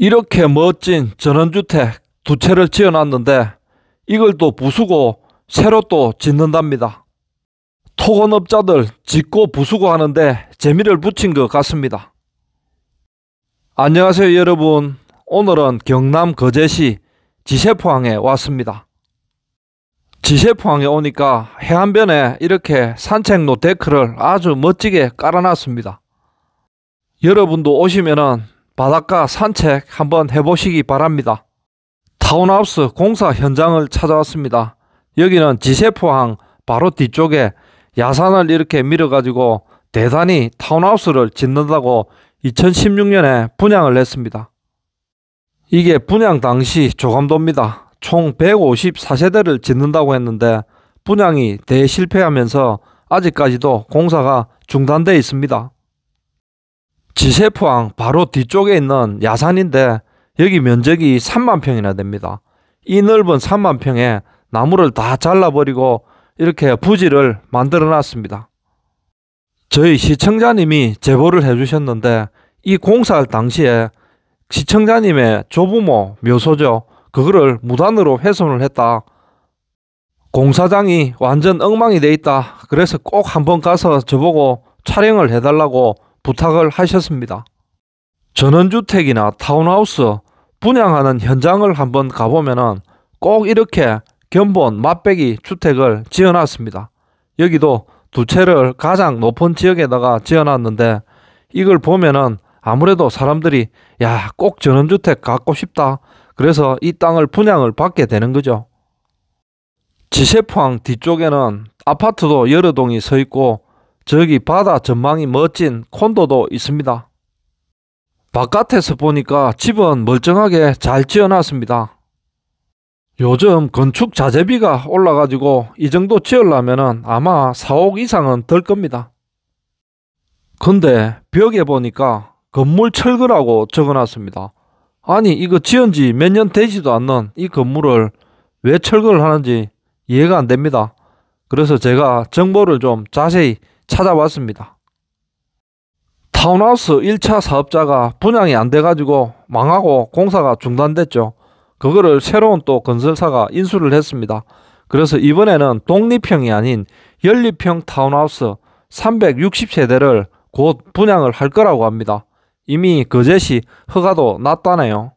이렇게 멋진 전원주택 두 채를 지어놨는데 이걸 또 부수고 새로 또 짓는답니다. 토건업자들 짓고 부수고 하는데 재미를 붙인 것 같습니다. 안녕하세요 여러분 오늘은 경남 거제시 지세포항에 왔습니다. 지세포항에 오니까 해안변에 이렇게 산책로 데크를 아주 멋지게 깔아놨습니다. 여러분도 오시면은 바닷가 산책 한번 해보시기 바랍니다. 타운하우스 공사 현장을 찾아왔습니다. 여기는 지세포항 바로 뒤쪽에 야산을 이렇게 밀어가지고 대단히 타운하우스를 짓는다고 2016년에 분양을 했습니다. 이게 분양 당시 조감도입니다. 총 154세대를 짓는다고 했는데 분양이 대실패하면서 아직까지도 공사가 중단돼 있습니다. 지세포항 바로 뒤쪽에 있는 야산인데 여기 면적이 3만 평이나 됩니다. 이 넓은 3만 평에 나무를 다 잘라버리고 이렇게 부지를 만들어 놨습니다. 저희 시청자님이 제보를 해주셨는데 이 공사할 당시에 시청자님의 조부모 묘소죠. 그거를 무단으로 훼손을 했다. 공사장이 완전 엉망이 돼 있다. 그래서 꼭 한번 가서 저보고 촬영을 해달라고 부탁을 하셨습니다. 전원주택이나 타운하우스 분양하는 현장을 한번 가보면꼭 이렇게 견본 맛배기 주택을 지어놨습니다. 여기도 두 채를 가장 높은 지역에다가 지어놨는데 이걸 보면은 아무래도 사람들이 야 꼭 전원주택 갖고 싶다 그래서 이 땅을 분양을 받게 되는 거죠. 지세포항 뒤쪽에는 아파트도 여러 동이 서 있고 저기 바다 전망이 멋진 콘도도 있습니다. 바깥에서 보니까 집은 멀쩡하게 잘 지어놨습니다. 요즘 건축 자재비가 올라가지고 이 정도 지으려면 아마 4억 이상은 들 겁니다. 근데 벽에 보니까 건물 철거라고 적어놨습니다. 아니 이거 지은 지 몇 년 되지도 않는 이 건물을 왜 철거를 하는지 이해가 안 됩니다. 그래서 제가 정보를 좀 자세히 찾아왔습니다. 타운하우스 1차 사업자가 분양이 안 돼가지고 망하고 공사가 중단됐죠. 그거를 새로운 또 건설사가 인수를 했습니다. 그래서 이번에는 독립형이 아닌 연립형 타운하우스 360세대를 곧 분양을 할 거라고 합니다. 이미 거제시 그 허가도 났다네요.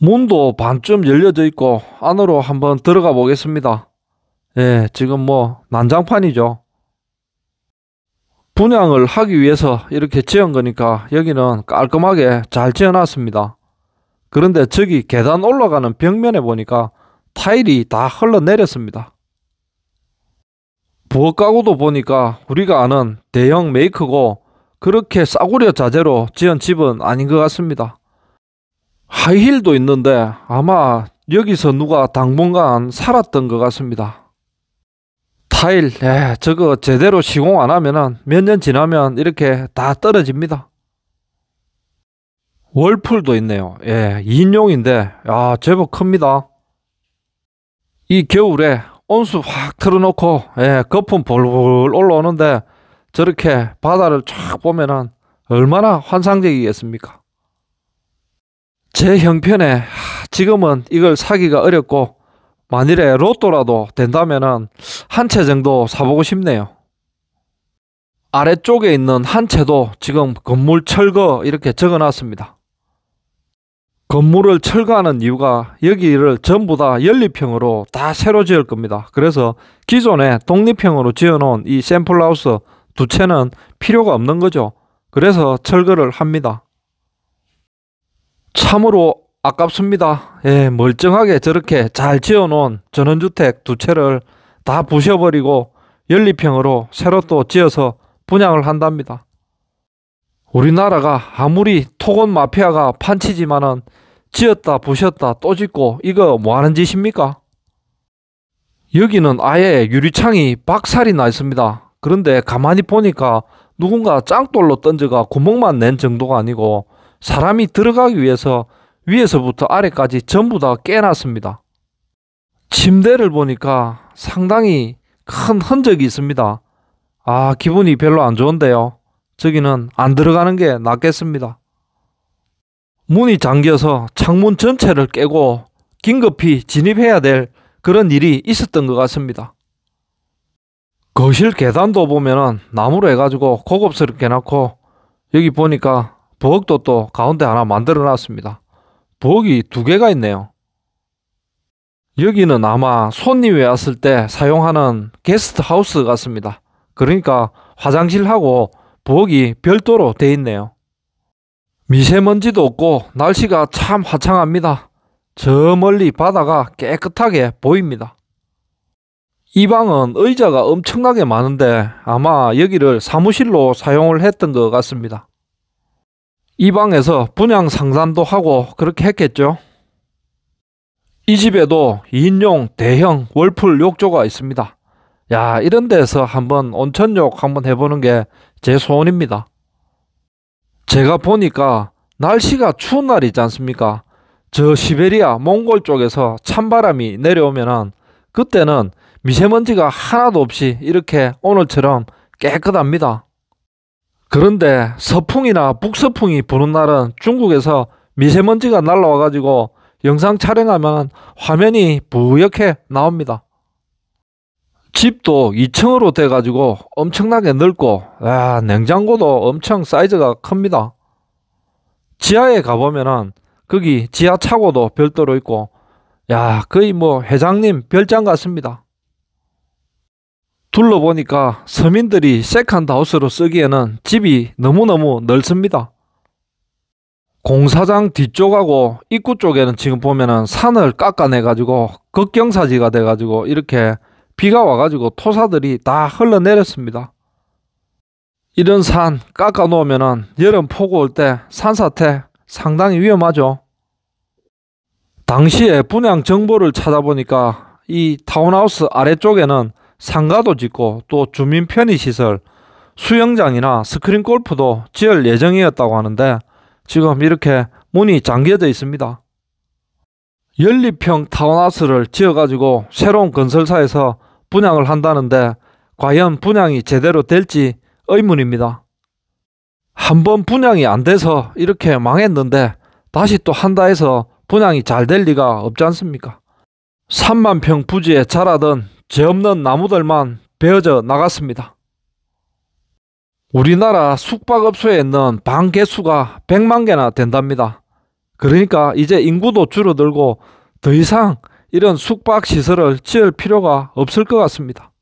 문도 반쯤 열려져 있고 안으로 한번 들어가 보겠습니다. 예, 지금 뭐 난장판이죠. 분양을 하기 위해서 이렇게 지은 거니까 여기는 깔끔하게 잘 지어놨습니다. 그런데 저기 계단 올라가는 벽면에 보니까 타일이 다 흘러내렸습니다. 부엌 가구도 보니까 우리가 아는 대형 메이크고 그렇게 싸구려 자재로 지은 집은 아닌 것 같습니다. 하이힐도 있는데 아마 여기서 누가 당분간 살았던 것 같습니다. 타일, 에, 예, 저거 제대로 시공 안 하면은 몇 년 지나면 이렇게 다 떨어집니다. 월풀도 있네요. 예, 인용인데, 아, 제법 큽니다. 이 겨울에 온수 확 틀어놓고, 예, 거품 볼볼 올라오는데, 저렇게 바다를 쫙 보면은 얼마나 환상적이겠습니까? 제 형편에 지금은 이걸 사기가 어렵고 만일에 로또라도 된다면한 채 정도 사보고 싶네요. 아래쪽에 있는 한 채도 지금 건물 철거 이렇게 적어 놨습니다. 건물을 철거하는 이유가 여기를 전부 다 연립형으로 다 새로 지을 겁니다. 그래서 기존에 독립형으로 지어놓은 이 샘플하우스 두 채는 필요가 없는 거죠. 그래서 철거를 합니다. 참으로 아깝습니다. 예, 멀쩡하게 저렇게 잘 지어놓은 전원주택 두 채를 다 부셔버리고 연립형으로 새로 또 지어서 분양을 한답니다. 우리나라가 아무리 토건 마피아가 판치지만은 지었다 부셨다 또 짓고 이거 뭐하는 짓입니까? 여기는 아예 유리창이 박살이 나 있습니다. 그런데 가만히 보니까 누군가 짱돌로 던져가 구멍만 낸 정도가 아니고 사람이 들어가기 위해서 위에서부터 아래까지 전부 다 깨놨습니다. 침대를 보니까 상당히 큰 흔적이 있습니다. 아, 기분이 별로 안 좋은데요. 저기는 안 들어가는 게 낫겠습니다. 문이 잠겨서 창문 전체를 깨고 긴급히 진입해야 될 그런 일이 있었던 것 같습니다. 거실 계단도 보면은 나무로 해가지고 고급스럽게 놓고 여기 보니까 부엌도 또 가운데 하나 만들어 놨습니다. 부엌이 두 개가 있네요. 여기는 아마 손님이 왔을 때 사용하는 게스트 하우스 같습니다. 그러니까 화장실하고 부엌이 별도로 돼 있네요. 미세먼지도 없고 날씨가 참 화창합니다. 저 멀리 바다가 깨끗하게 보입니다. 이 방은 의자가 엄청나게 많은데 아마 여기를 사무실로 사용을 했던 것 같습니다. 이 방에서 분양 상담도 하고 그렇게 했겠죠. 이 집에도 2인용 대형 월풀 욕조가 있습니다. 야, 이런 데서 한번 온천욕 한번 해보는 게 제 소원입니다. 제가 보니까 날씨가 추운 날이 지 않습니까? 저 시베리아 몽골 쪽에서 찬바람이 내려오면은 그때는 미세먼지가 하나도 없이 이렇게 오늘처럼 깨끗합니다. 그런데 서풍이나 북서풍이 부는 날은 중국에서 미세먼지가 날라와 가지고 영상 촬영하면 화면이 부옇게 나옵니다. 집도 2층으로 돼 가지고 엄청나게 넓고 야, 아, 냉장고도 엄청 사이즈가 큽니다. 지하에 가보면은 거기 지하 차고도 별도로 있고 야 거의 뭐 회장님 별장 같습니다. 둘러보니까 서민들이 세컨하우스로 쓰기에는 집이 너무너무 넓습니다. 공사장 뒤쪽하고 입구 쪽에는 지금 보면은 산을 깎아내가지고 극경사지가 돼가지고 이렇게 비가 와가지고 토사들이 다 흘러내렸습니다. 이런 산 깎아놓으면은 여름 폭우 올 때 산사태 상당히 위험하죠. 당시에 분양 정보를 찾아보니까 이 타운하우스 아래쪽에는 상가도 짓고 또 주민 편의시설, 수영장이나 스크린 골프도 지을 예정이었다고 하는데 지금 이렇게 문이 잠겨져 있습니다. 연립형 타운하우스를 지어가지고 새로운 건설사에서 분양을 한다는데 과연 분양이 제대로 될지 의문입니다. 한번 분양이 안 돼서 이렇게 망했는데 다시 또 한다 해서 분양이 잘 될 리가 없지 않습니까? 3만 평 부지에 자라던 죄 없는 나무들만 베어져 나갔습니다. 우리나라 숙박업소에 있는 방 개수가 100만 개나 된답니다. 그러니까 이제 인구도 줄어들고 더 이상 이런 숙박시설을 지을 필요가 없을 것 같습니다.